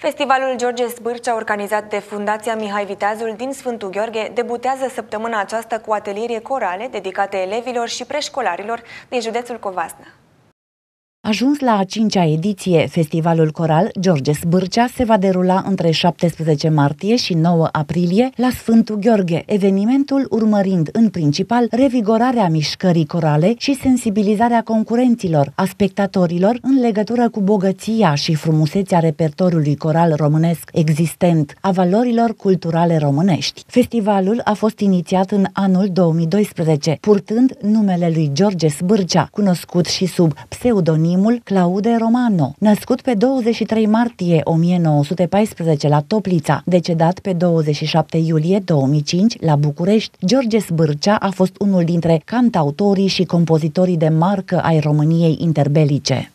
Festivalul George Sbârcea, organizat de Fundația Mihai Viteazul din Sfântul Gheorghe, debutează săptămâna aceasta cu ateliere corale dedicate elevilor și preșcolarilor din județul Covasna. Ajuns la a cincea ediție, Festivalul Coral George Sbârcea se va derula între 17 martie și 9 aprilie la Sfântul Gheorghe, evenimentul urmărind în principal revigorarea mișcării corale și sensibilizarea concurenților, a spectatorilor în legătură cu bogăția și frumusețea repertoriului coral românesc existent, a valorilor culturale românești. Festivalul a fost inițiat în anul 2012, purtând numele lui George Sbârcea, cunoscut și sub pseudonim primul Claude Romano, născut pe 23 martie 1914 la Toplița, decedat pe 27 iulie 2005 la București. George Sbârcea a fost unul dintre cantautorii și compozitorii de marcă ai României interbelice.